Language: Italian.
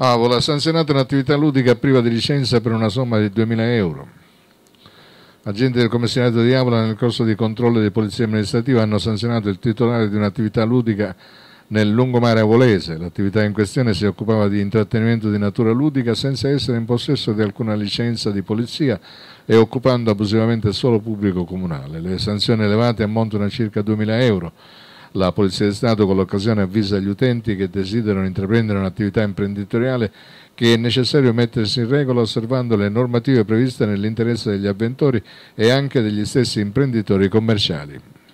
Avola ha sanzionato un'attività ludica priva di licenza per una somma di 2.000 euro. Agenti del commissariato di Avola nel corso di controllo di polizia amministrativa hanno sanzionato il titolare di un'attività ludica nel lungomare avolese. L'attività in questione si occupava di intrattenimento di natura ludica senza essere in possesso di alcuna licenza di polizia e occupando abusivamente solo pubblico comunale. Le sanzioni elevate ammontano a circa 2.000 euro la Polizia di Stato con l'occasione avvisa gli utenti che desiderano intraprendere un'attività imprenditoriale che è necessario mettersi in regola osservando le normative previste nell'interesse degli avventori e anche degli stessi imprenditori commerciali.